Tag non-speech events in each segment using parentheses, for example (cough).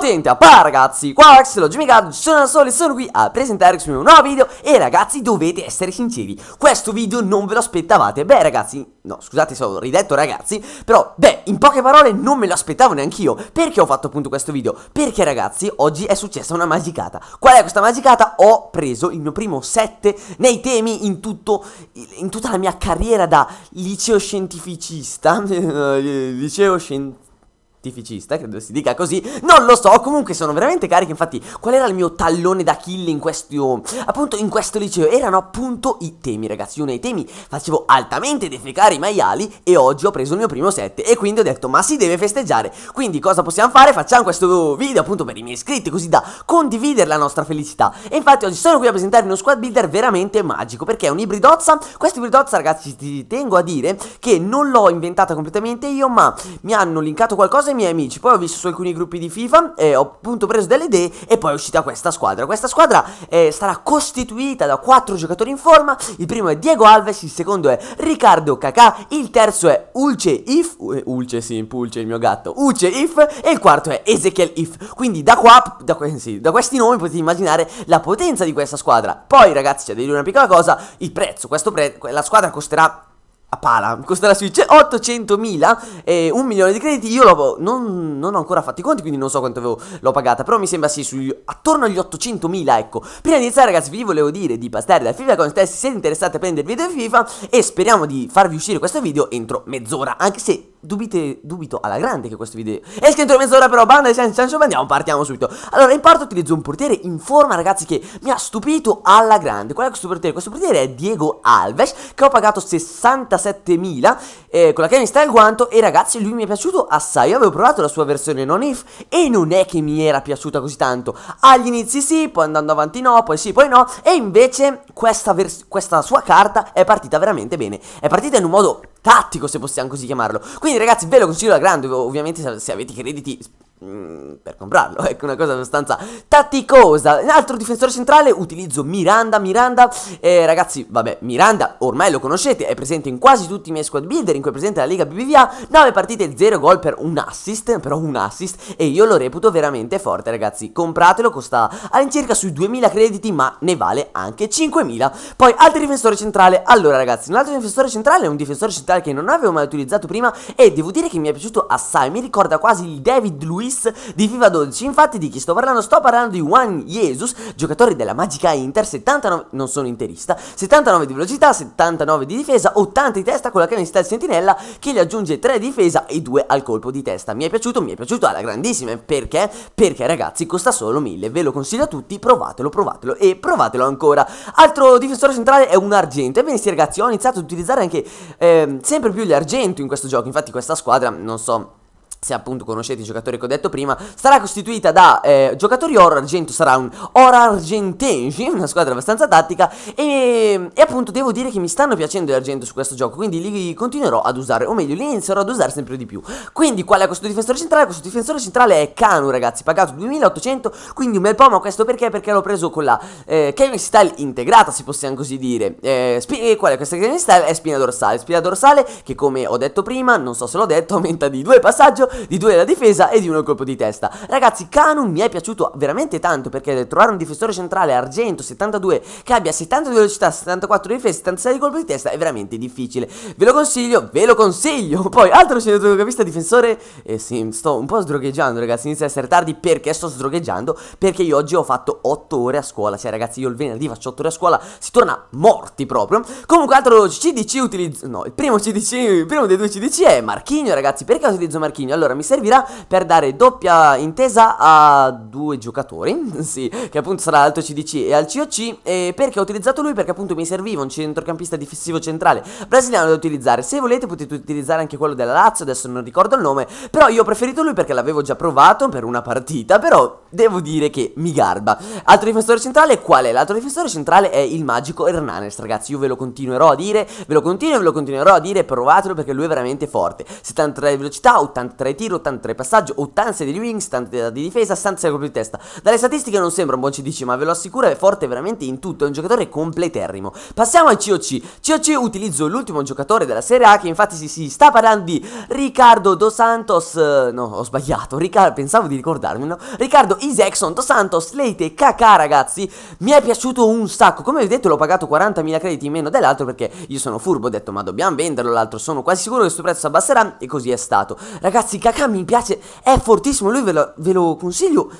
potente a ragazzi qua Axel oggi Megado sono da sole sono qui a presentare presentarvi mio nuovo video e ragazzi dovete essere sinceri questo video non ve lo aspettavate beh ragazzi no scusate se ho ridetto ragazzi però beh in poche parole non me lo aspettavo neanche io perché ho fatto appunto questo video perché ragazzi oggi è successa una magicata qual è questa magicata ho preso il mio primo set nei temi in tutto in tutta la mia carriera da liceo scientificista liceo (laughs) scientificista Tificista, credo si dica così, non lo so, comunque sono veramente carichi, infatti qual era il mio tallone da kill in questo, appunto in questo liceo? Erano appunto i temi ragazzi, uno dei temi facevo altamente defecare i maiali e oggi ho preso il mio primo set e quindi ho detto ma si deve festeggiare, quindi cosa possiamo fare? Facciamo questo video appunto per i miei iscritti così da condividere la nostra felicità e infatti oggi sono qui a presentarvi uno squad builder veramente magico perché è un'ibridozza, questa ibridozza ragazzi ti tengo a dire che non l'ho inventata completamente io ma mi hanno linkato qualcosa base, miei amici, poi ho visto su alcuni gruppi di FIFA e ho appunto preso delle idee e poi è uscita questa squadra. Questa squadra eh, sarà costituita da quattro giocatori in forma, il primo è Diego Alves, il secondo è Riccardo Kakà, il terzo è Ulce If, eh, Ulce sì, Pulce il mio gatto, Ulce If e il quarto è Ezekiel If. Quindi da qua, da, sì, da questi nomi potete immaginare la potenza di questa squadra. Poi ragazzi, c'è da dire una piccola cosa, il prezzo, questo pre- la squadra costerà pala. Costa la sui 800.000 cioè, e un milione di crediti. Io non, non, ho ancora fatto i conti, quindi non so quanto l'ho pagata. Però mi sembra sì, sugli, attorno agli 800.000. Ecco, prima di iniziare, ragazzi, vi volevo dire di passare da FIFA Contest se siete interessati a prendere il video di FIFA. E speriamo di farvi uscire questo video entro mezz'ora. Anche se Dubite, dubito alla grande che questo video esca entro mezz'ora però banda di San Sancio andiamo partiamo subito allora in parte utilizzo un portiere in forma ragazzi che mi ha stupito alla grande qual è questo portiere? questo portiere è Diego Alves che ho pagato 67 7000 eh, con la e il guanto e ragazzi lui mi è piaciuto assai, io avevo provato la sua versione non if e non è che mi era piaciuta così tanto, agli inizi sì, poi andando avanti no, poi sì, poi no e invece questa, questa sua carta è partita veramente bene, è partita in un modo tattico se possiamo così chiamarlo, quindi ragazzi ve lo consiglio da grande, ovviamente se avete crediti Mm, per comprarlo, (laughs) ecco una cosa abbastanza tatticosa. Un altro difensore centrale utilizzo Miranda, Miranda, eh, ragazzi, vabbè, Miranda ormai lo conoscete, è presente in quasi tutti i miei squad builder, in cui è presente la Lega BBVA, 9 partite, 0 gol per un assist, però un assist, e io lo reputo veramente forte, ragazzi. Compratelo, costa all'incirca sui 2000 crediti, ma ne vale anche 5000. Poi, altro difensore centrale, allora ragazzi, un altro difensore centrale è un difensore centrale che non avevo mai utilizzato prima e devo dire che mi è piaciuto assai, mi ricorda quasi il David Luiz Davis di FIFA 12. Infatti di chi sto parlando? Sto parlando di Juan Jesus, giocatore della magica Inter, 79, non sono interista, 79 di velocità, 79 di difesa, 80 di testa con la camisetta del sentinella che gli aggiunge 3 di difesa e 2 al colpo di testa. Mi è piaciuto, mi è piaciuto alla grandissima. Perché? Perché ragazzi costa solo 1000, ve lo consiglio a tutti, provatelo, provatelo e provatelo ancora. Altro difensore centrale è un argento. Ebbene sì ragazzi, ho iniziato ad utilizzare anche eh, sempre più l'argento in questo gioco, infatti questa squadra non so se appunto conoscete i giocatori che ho detto prima, sarà costituita da eh, giocatori oro argento, sarà un oro argentengi, una squadra abbastanza tattica e, e, appunto devo dire che mi stanno piacendo gli argento su questo gioco, quindi li continuerò ad usare, o meglio li inizierò ad usare sempre di più. Quindi qual è questo difensore centrale? Questo difensore centrale è Kanu, ragazzi, pagato 2800, quindi un bel po' ma questo perché? Perché l'ho preso con la eh, Kevin Style integrata se possiamo così dire. Eh, e eh, qual è questa Kevin Style? È spina dorsale, spina dorsale che come ho detto prima, non so se l'ho detto, (laughs) aumenta di due passaggio di due alla difesa e di uno colpo di testa. Ragazzi, Canun mi è piaciuto veramente tanto perché trovare un difensore centrale argento 72 che abbia 72 velocità, 74 difesa, e 76 di colpo di testa è veramente difficile. Ve lo consiglio, ve lo consiglio. (laughs) Poi, altro centrocampista difensore, eh sì, sto un po' sdrogheggiando, ragazzi, inizia a essere tardi perché sto sdrogheggiando perché io oggi ho fatto 8 ore a scuola, cioè ragazzi, io il venerdì faccio 8 ore a scuola, si torna morti proprio. Comunque altro CDC utilizzo No, il primo CDC, il primo dei due CDC è Marchigno, ragazzi, perché utilizzo Marchigno? allora mi servirà per dare doppia intesa a due giocatori, (laughs) sì, che appunto sarà al CDC e al COC, e perché ho utilizzato lui? Perché appunto mi serviva un centrocampista difensivo centrale brasiliano da utilizzare, se volete potete utilizzare anche quello della Lazio, adesso non ricordo il nome, però io ho preferito lui perché l'avevo già provato per una partita, però devo dire che mi garba. Altro difensore centrale qual è? L'altro difensore centrale è il magico Hernanes, ragazzi, io ve lo continuerò a dire, ve lo continuo e ve lo continuerò a dire, provatelo perché lui è veramente forte, 73 velocità, 83 tiro, 83 passaggio, 86 di wings, 80 di difesa, 66 colpi di testa. Dalle statistiche non sembra un buon CDC, ma ve lo assicuro è forte veramente in tutto, è un giocatore completerrimo. Passiamo al COC. COC utilizzo l'ultimo giocatore della Serie A che infatti si, si sta parlando di Riccardo Dos Santos, eh, no, ho sbagliato, Riccardo, pensavo di ricordarmi, no? Riccardo Isaacson, Dos Santos, Leite, Kakà, ragazzi, mi è piaciuto un sacco. Come vedete l'ho pagato 40.000 crediti in meno dell'altro perché io sono furbo, ho detto "Ma dobbiamo venderlo", l'altro sono quasi sicuro che questo prezzo abbasserà e così è stato. Ragazzi, Kakà mi piace, è fortissimo, lui ve lo, ve lo consiglio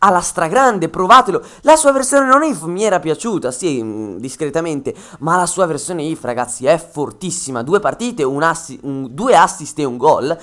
alla stragrande, provatelo. La sua versione non IF mi era piaciuta, sì, mm, discretamente, ma la sua versione IF, ragazzi, è fortissima. Due partite, un assi un, due assist e un gol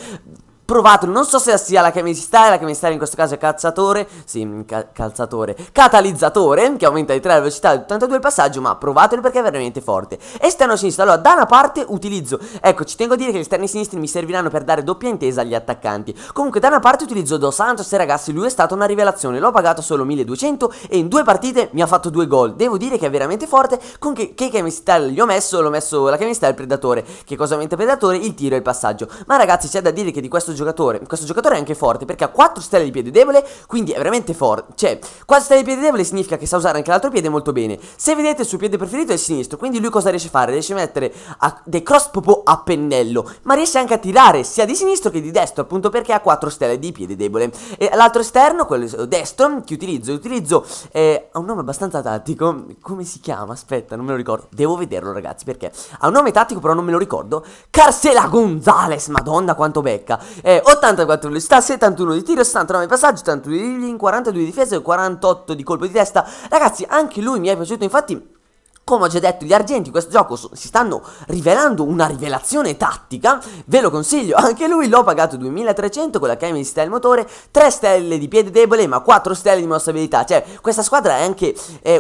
provatelo, non so se sia la chemistare, la chemistare in questo caso è calzatore, sì, mm, ca calzatore, catalizzatore, che aumenta di 3 la velocità di 82 il passaggio, ma provatelo perché è veramente forte. Esterno sinistro, allora da una parte utilizzo, ecco ci tengo a dire che gli esterni sinistri mi serviranno per dare doppia intesa agli attaccanti, comunque da una parte utilizzo Dos Santos e ragazzi lui è stato una rivelazione, l'ho pagato solo 1200 e in due partite mi ha fatto due gol, devo dire che è veramente forte, con che, che chemistare gli ho messo, l'ho messo la chemistare il predatore, che cosa aumenta il predatore? Il tiro e il passaggio, ma ragazzi c'è da dire che di questo gioco giocatore. Questo giocatore è anche forte perché ha 4 stelle di piede debole, quindi è veramente forte. Cioè, 4 stelle di piede debole significa che sa usare anche l'altro piede molto bene. Se vedete il suo piede preferito è il sinistro, quindi lui cosa riesce a fare? Riesce a mettere a dei cross proprio a pennello, ma riesce anche a tirare sia di sinistro che di destro, appunto perché ha 4 stelle di piede debole. E l'altro esterno, quello destro, che utilizzo, utilizzo, eh, ha un nome abbastanza tattico, come si chiama? Aspetta, non me lo ricordo, devo vederlo ragazzi perché ha un nome tattico però non me lo ricordo. Carcela Gonzales, madonna quanto becca eh, 84 velocità, 71 di tiro, 69 di passaggio, 81 di link, 42 di difesa e 48 di colpo di testa. Ragazzi, anche lui mi è piaciuto, infatti come ho già detto, gli argenti in questo gioco si stanno rivelando una rivelazione tattica, ve lo consiglio, (laughs) anche lui l'ho pagato 2300 con la cam di stella motore, 3 stelle di piede debole ma 4 stelle di mossabilità, cioè questa squadra è anche eh,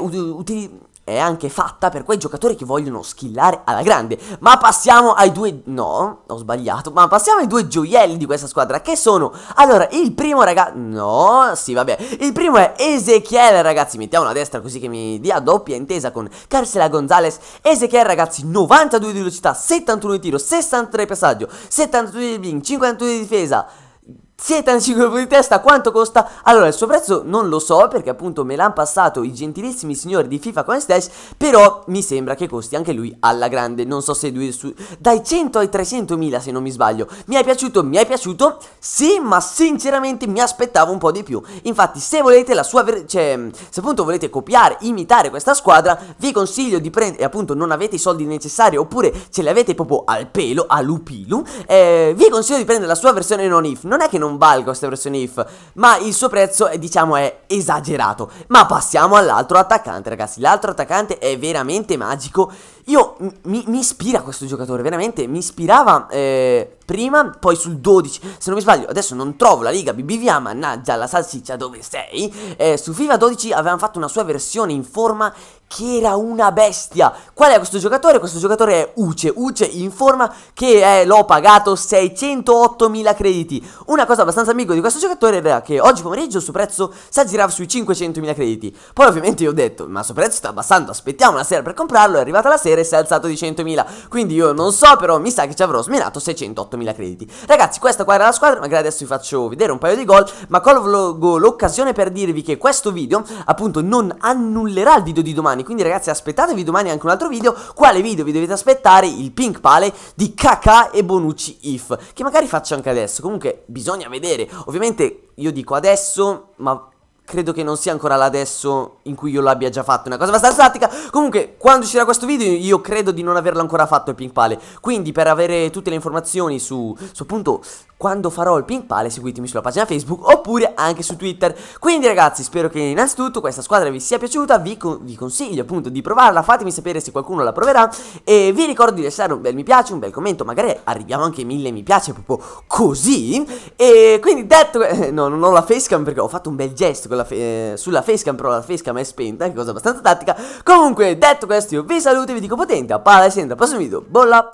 è anche fatta per quei giocatori che vogliono skillare alla grande. Ma passiamo ai due... No, ho sbagliato. Ma passiamo ai due gioielli di questa squadra che sono... Allora, il primo ragazzi... No, sì, vabbè. Il primo è Ezechiel, ragazzi. Mettiamo una destra così che mi dia doppia intesa con Carcela Gonzalez. Ezechiel, ragazzi, 92 di velocità, 71 di tiro, 63 di passaggio, 72 di bing, 52 di difesa. Siete a 5 all'enciclopedia di testa, quanto costa? Allora, il suo prezzo non lo so perché appunto me l'hanno passato i gentilissimi signori di FIFA Coin Stash, però mi sembra che costi anche lui alla grande, non so se lui su... dai 100 ai 300 mila se non mi sbaglio. Mi è piaciuto, mi è piaciuto, sì, ma sinceramente mi aspettavo un po' di più. Infatti, se volete la sua, ver... cioè, se appunto volete copiare, imitare questa squadra, vi consiglio di prendere, e appunto non avete i soldi necessari oppure ce li avete proprio al pelo, a lupilu, eh, vi consiglio di prendere la sua versione non if, non è che non non valga questa versione if Ma il suo prezzo è, diciamo è esagerato Ma passiamo all'altro attaccante ragazzi L'altro attaccante è veramente magico io mi, mi, ispira questo giocatore, veramente mi ispirava eh, prima, poi sul 12, se non mi sbaglio, adesso non trovo la liga BBVA, mannaggia la salsiccia dove sei, eh, su FIFA 12 avevamo fatto una sua versione in forma che era una bestia. Qual è questo giocatore? Questo giocatore è Uce, Uce in forma che l'ho pagato 608.000 crediti. Una cosa abbastanza amico di questo giocatore era che oggi pomeriggio il suo prezzo si aggirava sui 500.000 crediti. Poi ovviamente io ho detto, ma il suo prezzo sta abbassando, aspettiamo la sera per comprarlo, è arrivata la sera vedere se è alzato di 100.000 Quindi io non so però mi sa che ci avrò smenato 608.000 crediti Ragazzi questa qua era la squadra magari adesso vi faccio vedere un paio di gol Ma colgo l'occasione per dirvi che questo video appunto non annullerà il video di domani Quindi ragazzi aspettatevi domani anche un altro video Quale video vi dovete aspettare? Il pink pale di Kaka e Bonucci If Che magari faccio anche adesso Comunque bisogna vedere Ovviamente io dico adesso ma Credo che non sia ancora l'adesso in cui io l'abbia già fatto Una cosa abbastanza tattica Comunque quando uscirà questo video io credo di non averlo ancora fatto il Pink Pale Quindi per avere tutte le informazioni su, su appunto quando farò il ping pal seguitemi sulla pagina Facebook oppure anche su Twitter. Quindi ragazzi spero che innanzitutto questa squadra vi sia piaciuta, vi, co vi consiglio appunto di provarla, fatemi sapere se qualcuno la proverà e vi ricordo di lasciare un bel mi piace, un bel commento, magari arriviamo anche ai mille mi piace proprio così e quindi detto, eh, no non ho la facecam perché ho fatto un bel gesto la eh, sulla facecam però la facecam è spenta, che cosa abbastanza tattica, comunque detto questo io vi saluto e vi dico potente a palla e sempre al prossimo video, bolla!